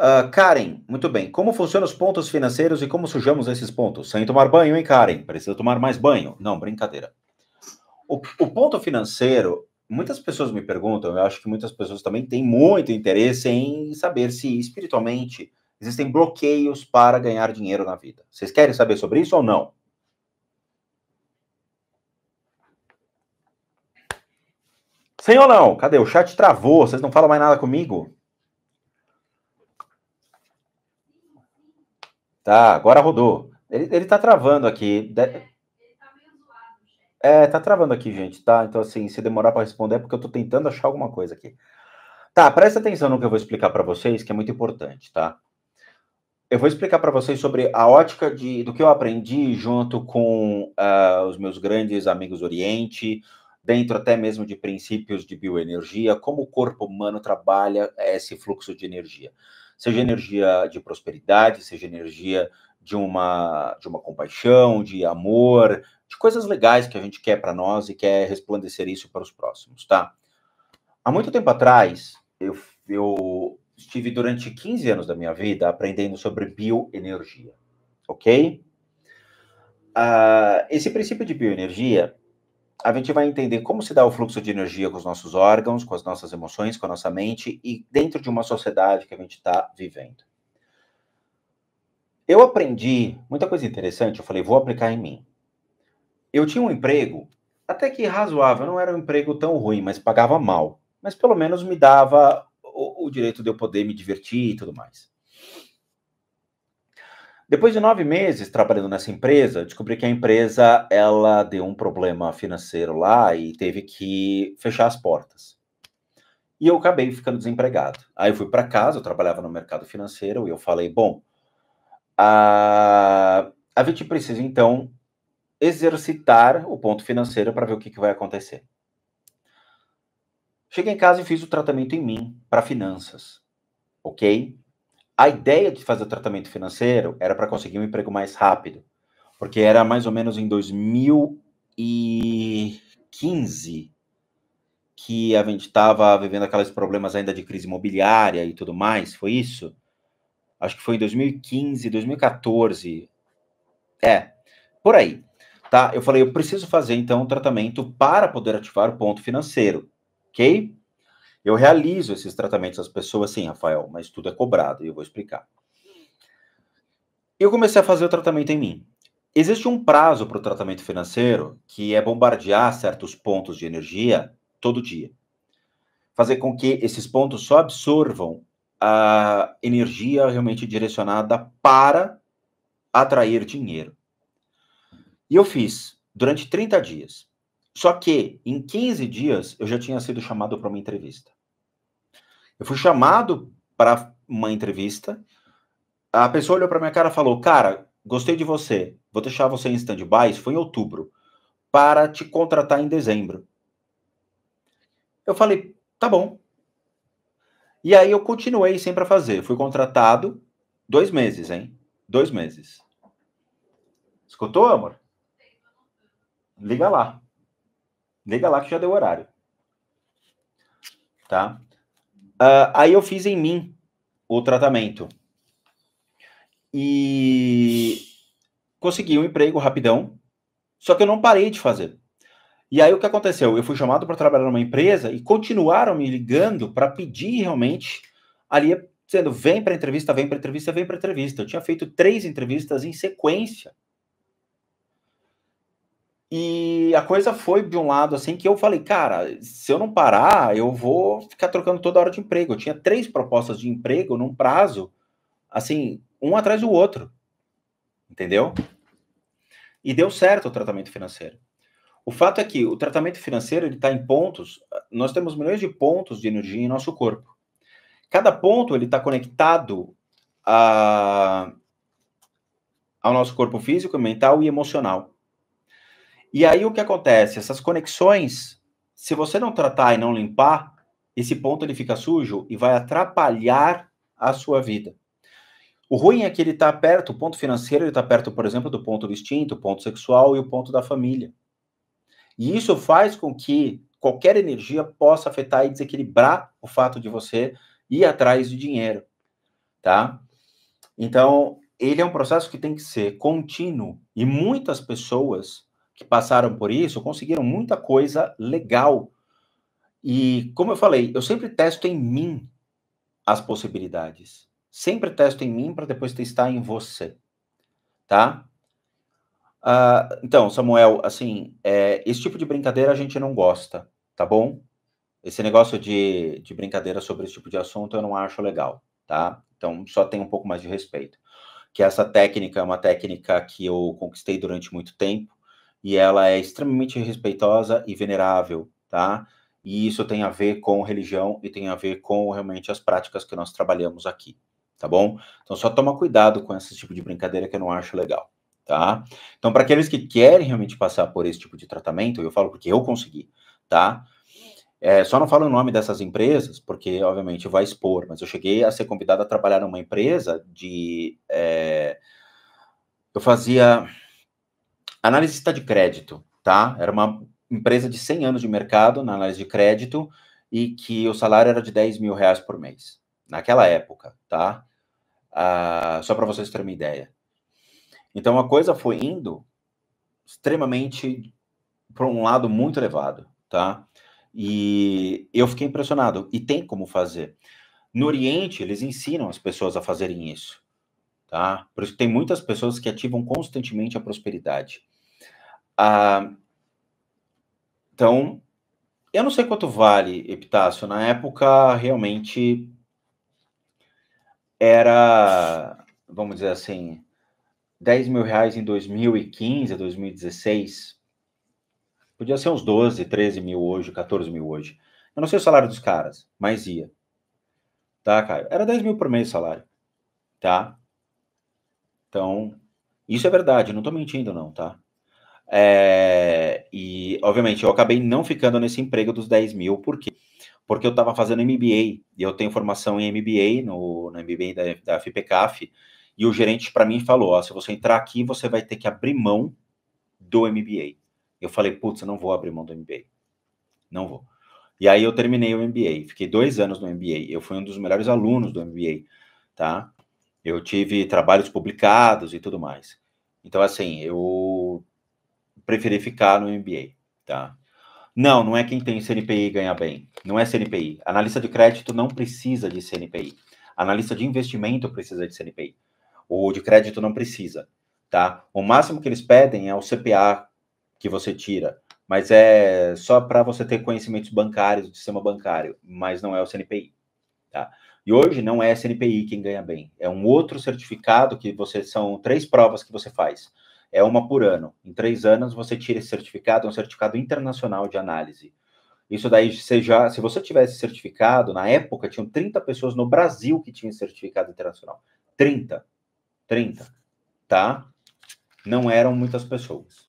Uh, Karen, muito bem. Como funcionam os pontos financeiros e como sujamos esses pontos? Sem tomar banho, hein, Karen? Precisa tomar mais banho. Não, brincadeira. O, o ponto financeiro, muitas pessoas me perguntam, eu acho que muitas pessoas também têm muito interesse em saber se espiritualmente existem bloqueios para ganhar dinheiro na vida. Vocês querem saber sobre isso ou não? Sim ou não? Cadê? O chat travou, vocês não falam mais nada comigo? Tá, agora rodou. Ele, ele tá travando aqui. De... É, tá, é tá travando aqui, gente, tá? Então, assim, se demorar para responder é porque eu tô tentando achar alguma coisa aqui. Tá, presta atenção no que eu vou explicar para vocês, que é muito importante, tá? Eu vou explicar para vocês sobre a ótica de, do que eu aprendi junto com uh, os meus grandes amigos do Oriente, dentro até mesmo de princípios de bioenergia, como o corpo humano trabalha esse fluxo de energia seja energia de prosperidade, seja energia de uma, de uma compaixão, de amor, de coisas legais que a gente quer para nós e quer resplandecer isso para os próximos, tá? Há muito tempo atrás, eu, eu estive durante 15 anos da minha vida aprendendo sobre bioenergia, ok? Uh, esse princípio de bioenergia a gente vai entender como se dá o fluxo de energia com os nossos órgãos, com as nossas emoções, com a nossa mente e dentro de uma sociedade que a gente está vivendo. Eu aprendi muita coisa interessante, eu falei, vou aplicar em mim. Eu tinha um emprego até que razoável, não era um emprego tão ruim, mas pagava mal. Mas pelo menos me dava o, o direito de eu poder me divertir e tudo mais. Depois de nove meses trabalhando nessa empresa, descobri que a empresa ela deu um problema financeiro lá e teve que fechar as portas. E eu acabei ficando desempregado. Aí eu fui para casa, eu trabalhava no mercado financeiro e eu falei: bom, a, a gente precisa então exercitar o ponto financeiro para ver o que, que vai acontecer. Cheguei em casa e fiz o tratamento em mim para finanças, ok? A ideia de fazer o tratamento financeiro era para conseguir um emprego mais rápido, porque era mais ou menos em 2015 que a gente estava vivendo aqueles problemas ainda de crise imobiliária e tudo mais, foi isso? Acho que foi em 2015, 2014. É, por aí. Tá? Eu falei, eu preciso fazer então um tratamento para poder ativar o ponto financeiro, ok? Eu realizo esses tratamentos às pessoas, sim, Rafael, mas tudo é cobrado e eu vou explicar. Eu comecei a fazer o tratamento em mim. Existe um prazo para o tratamento financeiro que é bombardear certos pontos de energia todo dia. Fazer com que esses pontos só absorvam a energia realmente direcionada para atrair dinheiro. E eu fiz durante 30 dias. Só que em 15 dias eu já tinha sido chamado para uma entrevista. Eu fui chamado para uma entrevista. A pessoa olhou para minha cara e falou: Cara, gostei de você, vou deixar você em stand-by. Isso foi em outubro, para te contratar em dezembro. Eu falei: Tá bom. E aí eu continuei sempre a fazer. Fui contratado dois meses, hein? Dois meses. Escutou, amor? Liga lá. Liga lá que já deu horário. Tá? Uh, aí eu fiz em mim o tratamento. E consegui um emprego rapidão, só que eu não parei de fazer. E aí o que aconteceu? Eu fui chamado para trabalhar numa empresa e continuaram me ligando para pedir realmente ali sendo vem para entrevista, vem para entrevista, vem para entrevista. Eu tinha feito três entrevistas em sequência e a coisa foi de um lado assim que eu falei, cara, se eu não parar, eu vou ficar trocando toda hora de emprego. Eu tinha três propostas de emprego num prazo, assim, um atrás do outro. Entendeu? E deu certo o tratamento financeiro. O fato é que o tratamento financeiro ele está em pontos. Nós temos milhões de pontos de energia em nosso corpo. Cada ponto ele está conectado a, ao nosso corpo físico, mental e emocional. E aí o que acontece? Essas conexões, se você não tratar e não limpar, esse ponto ele fica sujo e vai atrapalhar a sua vida. O ruim é que ele está perto, o ponto financeiro ele está perto, por exemplo, do ponto do instinto, o ponto sexual e o ponto da família. E isso faz com que qualquer energia possa afetar e desequilibrar o fato de você ir atrás de dinheiro, tá? Então, ele é um processo que tem que ser contínuo e muitas pessoas que passaram por isso conseguiram muita coisa legal. E, como eu falei, eu sempre testo em mim as possibilidades. Sempre testo em mim para depois testar em você. Tá? Uh, então, Samuel, assim, é, esse tipo de brincadeira a gente não gosta, tá bom? Esse negócio de, de brincadeira sobre esse tipo de assunto eu não acho legal, tá? Então, só tem um pouco mais de respeito. Que essa técnica é uma técnica que eu conquistei durante muito tempo e ela é extremamente respeitosa e venerável, tá? E isso tem a ver com religião e tem a ver com realmente as práticas que nós trabalhamos aqui, tá bom? Então só toma cuidado com esse tipo de brincadeira que eu não acho legal, tá? Então para aqueles que querem realmente passar por esse tipo de tratamento, eu falo porque eu consegui, tá? É, só não falo o nome dessas empresas, porque obviamente vai expor, mas eu cheguei a ser convidado a trabalhar numa empresa de. É, eu fazia Análise de crédito, tá? Era uma empresa de 100 anos de mercado na análise de crédito e que o salário era de 10 mil reais por mês, naquela época, tá? Ah, só para vocês terem uma ideia. Então a coisa foi indo extremamente para um lado muito elevado, tá? E eu fiquei impressionado. E tem como fazer. No Oriente, eles ensinam as pessoas a fazerem isso, tá? Por isso que tem muitas pessoas que ativam constantemente a prosperidade. Ah, então, eu não sei quanto vale Epitácio. Na época, realmente era, vamos dizer assim, 10 mil reais em 2015, 2016. Podia ser uns 12, 13 mil hoje, 14 mil hoje. Eu não sei o salário dos caras, mas ia. Tá, Caio? Era 10 mil por mês o salário. Tá? Então, isso é verdade, não tô mentindo, não, tá? É, e, obviamente, eu acabei não ficando nesse emprego dos 10 mil, por quê? Porque eu estava fazendo MBA, e eu tenho formação em MBA, no, no MBA da, da FIPECAF, e o gerente para mim falou, ó, se você entrar aqui, você vai ter que abrir mão do MBA. Eu falei, putz, eu não vou abrir mão do MBA. Não vou. E aí eu terminei o MBA, fiquei dois anos no MBA, eu fui um dos melhores alunos do MBA, tá? Eu tive trabalhos publicados e tudo mais. Então, assim, eu preferir ficar no MBA, tá? Não, não é quem tem CNPI ganha bem. Não é CNPI. Analista de crédito não precisa de CNPI. Analista de investimento precisa de CNPI. O de crédito não precisa, tá? O máximo que eles pedem é o CPA que você tira, mas é só para você ter conhecimentos bancários do sistema bancário, mas não é o CNPI, tá? E hoje não é CNPI quem ganha bem, é um outro certificado que você são três provas que você faz é uma por ano. Em três anos, você tira esse certificado, é um certificado internacional de análise. Isso daí, seja, se você tivesse certificado, na época tinham 30 pessoas no Brasil que tinham certificado internacional. 30. 30. Tá? Não eram muitas pessoas.